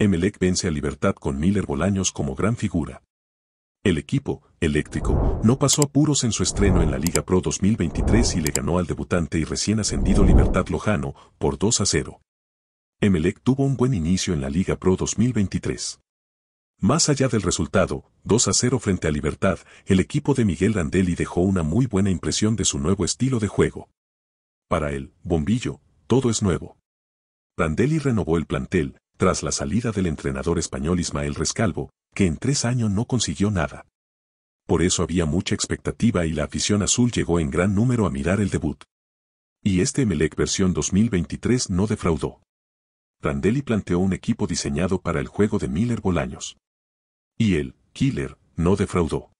Emelec vence a Libertad con Miller Bolaños como gran figura. El equipo, eléctrico, no pasó apuros en su estreno en la Liga Pro 2023 y le ganó al debutante y recién ascendido Libertad Lojano, por 2 a 0. Emelec tuvo un buen inicio en la Liga Pro 2023. Más allá del resultado, 2 a 0 frente a Libertad, el equipo de Miguel Randelli dejó una muy buena impresión de su nuevo estilo de juego. Para él, Bombillo, todo es nuevo. Randelli renovó el plantel, tras la salida del entrenador español Ismael Rescalvo, que en tres años no consiguió nada. Por eso había mucha expectativa y la afición azul llegó en gran número a mirar el debut. Y este Melec versión 2023 no defraudó. Randelli planteó un equipo diseñado para el juego de Miller Bolaños. Y él, Killer, no defraudó.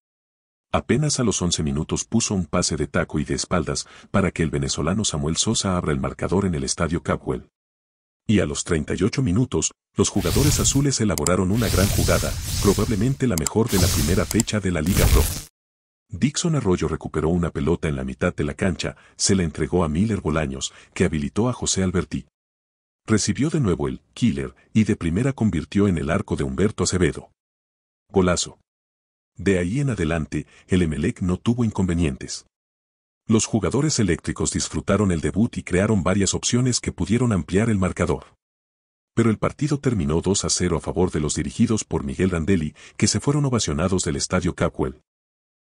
Apenas a los 11 minutos puso un pase de taco y de espaldas para que el venezolano Samuel Sosa abra el marcador en el estadio Capwell. Y a los 38 minutos, los jugadores azules elaboraron una gran jugada, probablemente la mejor de la primera fecha de la Liga Pro. Dixon Arroyo recuperó una pelota en la mitad de la cancha, se la entregó a Miller Bolaños, que habilitó a José Alberti. Recibió de nuevo el killer y de primera convirtió en el arco de Humberto Acevedo. Golazo. De ahí en adelante, el Emelec no tuvo inconvenientes. Los jugadores eléctricos disfrutaron el debut y crearon varias opciones que pudieron ampliar el marcador. Pero el partido terminó 2 a 0 a favor de los dirigidos por Miguel Randelli, que se fueron ovacionados del estadio Capwell.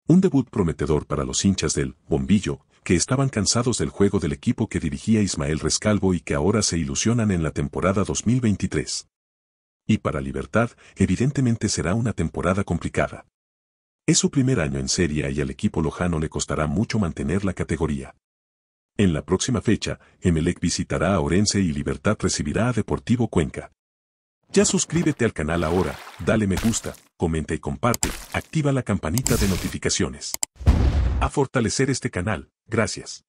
Un debut prometedor para los hinchas del Bombillo, que estaban cansados del juego del equipo que dirigía Ismael Rescalvo y que ahora se ilusionan en la temporada 2023. Y para Libertad, evidentemente será una temporada complicada. Es su primer año en Serie y al equipo lojano le costará mucho mantener la categoría. En la próxima fecha, Emelec visitará a Orense y Libertad recibirá a Deportivo Cuenca. Ya suscríbete al canal ahora, dale me gusta, comenta y comparte, activa la campanita de notificaciones. A fortalecer este canal, gracias.